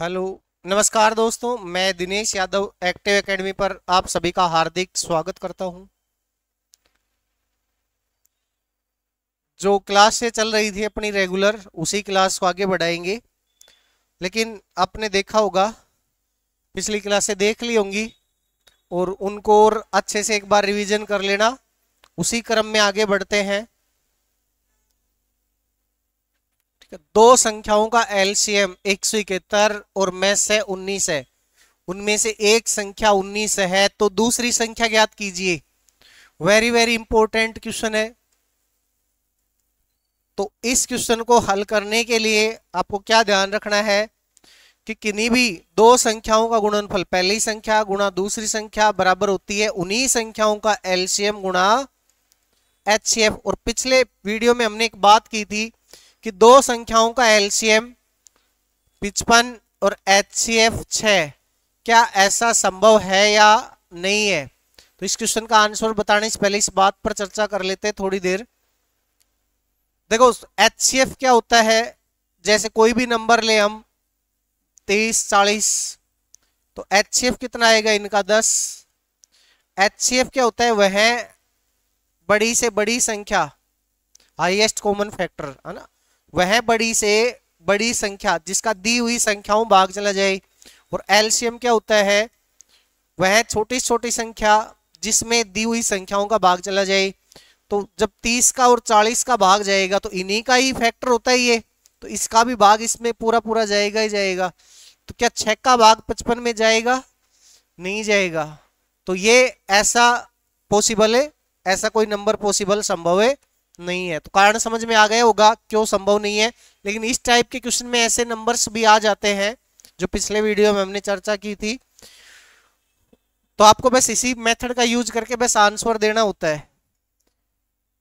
hello नमस्कार दोस्तों मैं दिनेश यादव एक्टिव एकेडमी पर आप सभी का हार्दिक स्वागत करता हूं जो क्लास से चल रही थी अपनी रेगुलर उसी क्लास को आगे बढ़ाएंगे लेकिन आपने देखा होगा पिछली से देख ली होंगी और उनको और अच्छे से एक बार रिवीजन कर लेना उसी क्रम में आगे बढ़ते हैं दो संख्याओं का एलसीएम एक सौ इकहत्तर और में से उन्नीस है उनमें से एक संख्या उन्नीस है तो दूसरी संख्या ज्ञात कीजिए वेरी वेरी इंपॉर्टेंट क्वेश्चन है तो इस क्वेश्चन को हल करने के लिए आपको क्या ध्यान रखना है कि किन्हीं भी दो संख्याओं का गुणनफल पहली संख्या गुणा दूसरी संख्या बराबर होती है उन्हीं संख्याओं का एलसीएम गुणा एचसीएफ और पिछले वीडियो में हमने एक बात की थी कि दो संख्याओं का एलसीएम पिचपन और एच सी एफ छ क्या ऐसा संभव है या नहीं है तो इस क्वेश्चन का आंसर बताने से पहले इस बात पर चर्चा कर लेते हैं थोड़ी देर देखो एच सी एफ क्या होता है जैसे कोई भी नंबर ले हम तेईस चालीस तो एच सी एफ कितना आएगा इनका दस एच सी एफ क्या होता है वह बड़ी से बड़ी संख्या हाईएस्ट कॉमन फैक्टर है ना वह बड़ी से बड़ी संख्या जिसका दी हुई संख्याओं भाग चला जाए और एल्शियम क्या होता है वह छोटी छोटी संख्या जिसमें दी हुई संख्याओं का भाग चला जाए तो जब 30 का और 40 का भाग जाएगा तो इन्हीं का ही फैक्टर होता है ये तो इसका भी भाग इसमें पूरा पूरा जाएगा ही जाएगा तो क्या छह का भाग पचपन में जाएगा नहीं जाएगा तो ये ऐसा पॉसिबल है ऐसा कोई नंबर पॉसिबल संभव है नहीं है तो कारण समझ में आ गया होगा क्यों संभव नहीं है लेकिन इस टाइप के क्वेश्चन में ऐसे नंबर्स भी आ जाते हैं जो पिछले वीडियो में हमने चर्चा की थी तो आपको बस इसी मेथड का यूज करके बस आंसर देना होता है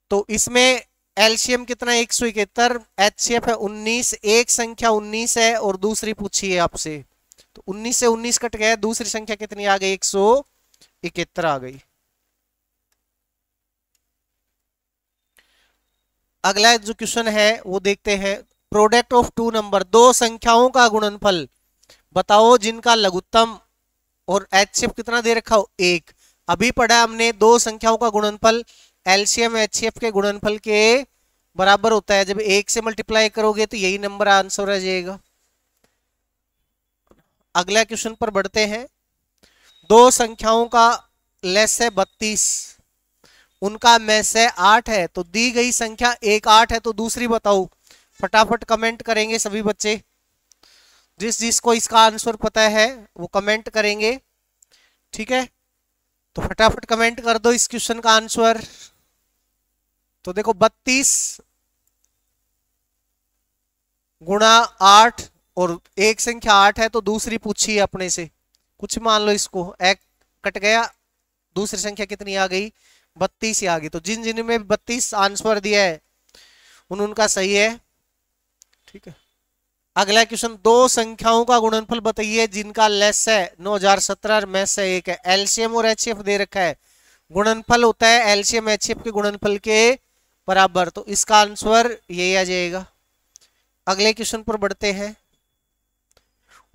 तो इसमें एलसीएम कितना एक सौ इकहत्तर एफ है उन्नीस एक संख्या उन्नीस है और दूसरी पूछी है आपसे तो उन्नीस से उन्नीस कट गया दूसरी संख्या कितनी आ गई एक सौ इकहत्तर आ गई अगला जो क्वेश्चन है वो देखते हैं प्रोडक्ट ऑफ टू नंबर दो संख्याओं का गुणनफल बताओ जिनका लघुत्तम और एचसीएफ कितना दे रखा हो एक अभी पढ़ा हमने दो संख्याओं का गुणनफल एलसीएम एचसीएफ के गुणनफल के बराबर होता है जब एक से मल्टीप्लाई करोगे तो यही नंबर आंसर रह जाएगा अगला क्वेश्चन पर बढ़ते हैं दो संख्याओं का लेस है बत्तीस उनका में से आठ है तो दी गई संख्या एक आठ है तो दूसरी बताओ फटाफट कमेंट करेंगे सभी बच्चे जिस जिसको इसका आंसर पता है वो कमेंट करेंगे ठीक है तो फटाफट कमेंट कर दो इस क्वेश्चन का आंसर तो देखो बत्तीस गुणा आठ और एक संख्या आठ है तो दूसरी पूछी अपने से कुछ मान लो इसको एक कट गया दूसरी संख्या कितनी आ गई बत्तीस ही आ गई तो जिन जिन में बत्तीस आंसर दिया है उन उनका सही है ठीक है अगला क्वेश्चन दो संख्याओं का गुणनफल बताइए जिनका लेस है 9017 में से एक है एलसीएम और एच दे रखा है गुणनफल होता है एलसीएम एचएफ के गुणनफल के बराबर तो इसका आंसर यही आ जाएगा अगले क्वेश्चन पर बढ़ते हैं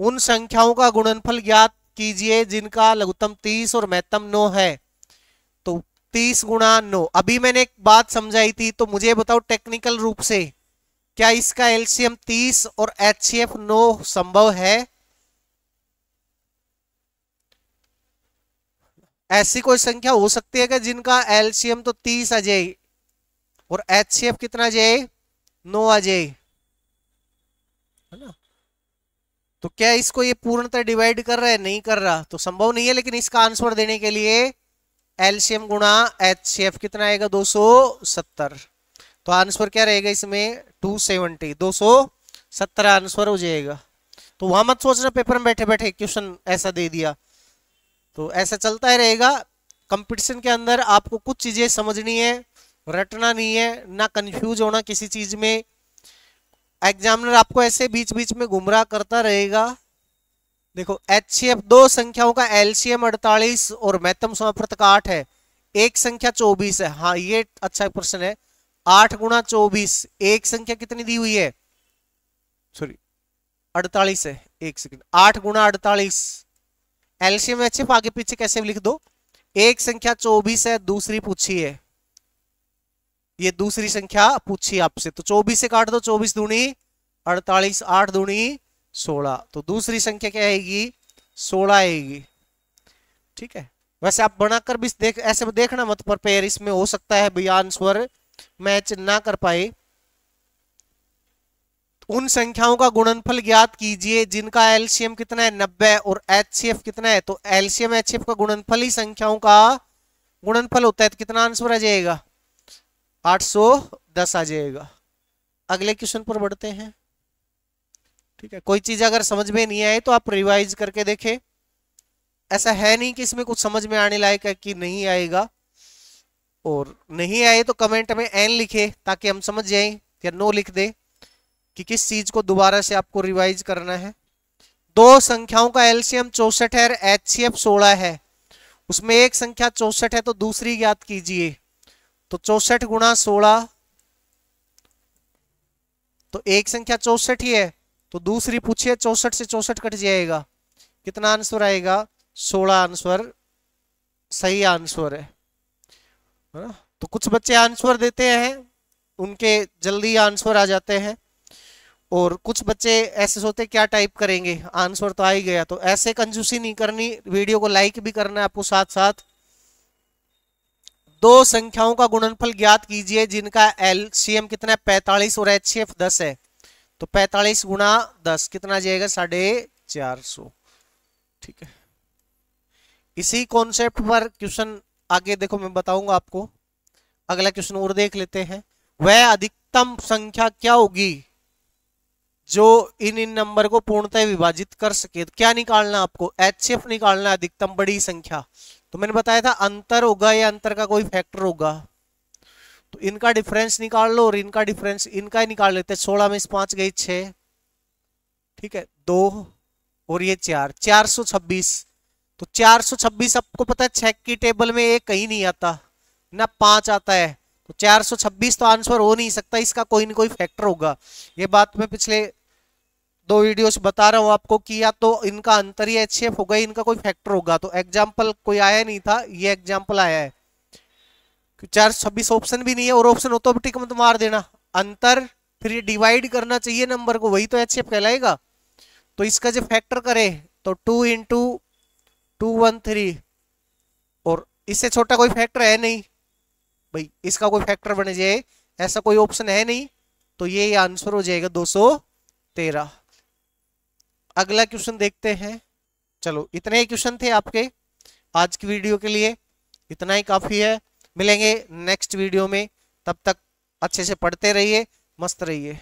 उन संख्याओं का गुणनफल ज्ञात कीजिए जिनका लघुतम तीस और महत्तम नौ है तीस गुणा नौ अभी मैंने एक बात समझाई थी तो मुझे बताओ टेक्निकल रूप से क्या इसका एलसीएम तीस और एच सी एफ नौ संभव है ऐसी कोई संख्या हो सकती है क्या जिनका एलसीएम तो तीस आ जाए और एच सी एफ कितना जाए नो आ जाए है ना तो क्या इसको ये पूर्णतः डिवाइड कर रहा है नहीं कर रहा तो संभव नहीं है लेकिन इसका आंसर देने के लिए एलसीएम गुणा एच कितना आएगा 270 तो आंसर क्या रहेगा इसमें 270 सत्तर आंसर हो जाएगा तो वहां मत सोचना पेपर में बैठे बैठे क्वेश्चन ऐसा दे दिया तो ऐसा चलता ही रहेगा कंपटीशन के अंदर आपको कुछ चीजें समझनी है रटना नहीं है ना कंफ्यूज होना किसी चीज में एग्जामिनर आपको ऐसे बीच बीच में गुमराह करता रहेगा देखो एच दो संख्याओं का एलसीएम 48 और मैथम समाप्त का आठ है एक संख्या 24 है हाँ ये अच्छा प्रश्न है आठ गुणा चौबीस एक संख्या कितनी दी हुई है सॉरी 48 है एक सेकंड आठ गुणा अड़तालीस एलसीएम एच एफ आगे पीछे कैसे लिख दो एक संख्या 24 है दूसरी पूछी है ये दूसरी संख्या पूछी आपसे तो 24 से काट दो 24 दूनी 48 आठ दूनी सोलह तो दूसरी संख्या क्या आएगी सोलह आएगी ठीक है वैसे आप बनाकर भी देख ऐसे देखना मत पर पेयर इसमें हो सकता है भैया आंसर मैच ना कर पाए उन संख्याओं का गुणनफल ज्ञात कीजिए जिनका एलसीएम कितना है नब्बे और एचसीएफ कितना है तो एलसीएम एचसीएफ का गुणनफल ही संख्याओं का गुणनफल होता है तो कितना आंसर आ जाएगा 810 आ जाएगा अगले क्वेश्चन पर बढ़ते हैं ठीक है कोई चीज अगर समझ में नहीं आए तो आप रिवाइज करके देखें ऐसा है नहीं कि इसमें कुछ समझ में आने लायक है कि नहीं आएगा और नहीं आए तो कमेंट में एन लिखे ताकि हम समझ जाए या नो लिख दे कि किस चीज को दोबारा से आपको रिवाइज करना है दो संख्याओं का एलसीएम चौसठ है एच सी एफ सोलह है उसमें एक संख्या चौसठ है तो दूसरी ज्ञात कीजिए तो चौसठ गुणा सोलह तो एक संख्या चौसठ ही है तो दूसरी पूछिए चौसठ से चौसठ कट जाएगा कितना आंसर आएगा सोलह आंसर सही आंसर है ना तो कुछ बच्चे आंसर देते हैं उनके जल्दी आंसर आ जाते हैं और कुछ बच्चे ऐसे सोते क्या टाइप करेंगे आंसर तो आ ही गया तो ऐसे कंजूसी नहीं करनी वीडियो को लाइक भी करना है आपको साथ साथ दो संख्याओं का गुणनफल ज्ञात कीजिए जिनका एल सी एम कितना है पैंतालीस और एच सी एफ दस है तो 45 गुणा दस कितना जाएगा साढ़े चार सौ ठीक है इसी कॉन्सेप्ट पर क्वेश्चन आगे देखो मैं बताऊंगा आपको अगला क्वेश्चन और देख लेते हैं वह अधिकतम संख्या क्या होगी जो इन इन नंबर को पूर्णतः विभाजित कर सके तो क्या निकालना आपको एच निकालना अधिकतम बड़ी संख्या तो मैंने बताया था अंतर होगा या अंतर का कोई फैक्टर होगा तो इनका डिफरेंस निकाल लो और इनका डिफरेंस इनका ही निकाल लेते सोलह में से पांच गई छ ठीक है दो और ये चार चार सौ छब्बीस तो चार सौ छब्बीस आपको पता है चेक की टेबल में ये कहीं नहीं आता ना पांच आता है तो चार सौ छब्बीस तो आंसर हो नहीं सकता इसका कोई ना कोई फैक्टर होगा ये बात मैं पिछले दो वीडियो बता रहा हूं आपको कि या तो इनका अंतर ही एच होगा इनका कोई फैक्टर होगा तो एग्जाम्पल कोई आया नहीं था ये एग्जाम्पल आया है चार छब्बीस ऑप्शन भी नहीं है और ऑप्शन हो तो टिक मत मार देना अंतर फिर ये डिवाइड करना चाहिए नंबर को वही तो एच कहलाएगा तो इसका जब फैक्टर करें तो two into two one three और इससे छोटा कोई फैक्टर है नहीं भाई इसका कोई फैक्टर बन जाए ऐसा कोई ऑप्शन है नहीं तो ये आंसर हो जाएगा दो सौ तेरह अगला क्वेश्चन देखते हैं चलो इतने ही क्वेश्चन थे आपके आज की वीडियो के लिए इतना ही काफ़ी है मिलेंगे नेक्स्ट वीडियो में तब तक अच्छे से पढ़ते रहिए मस्त रहिए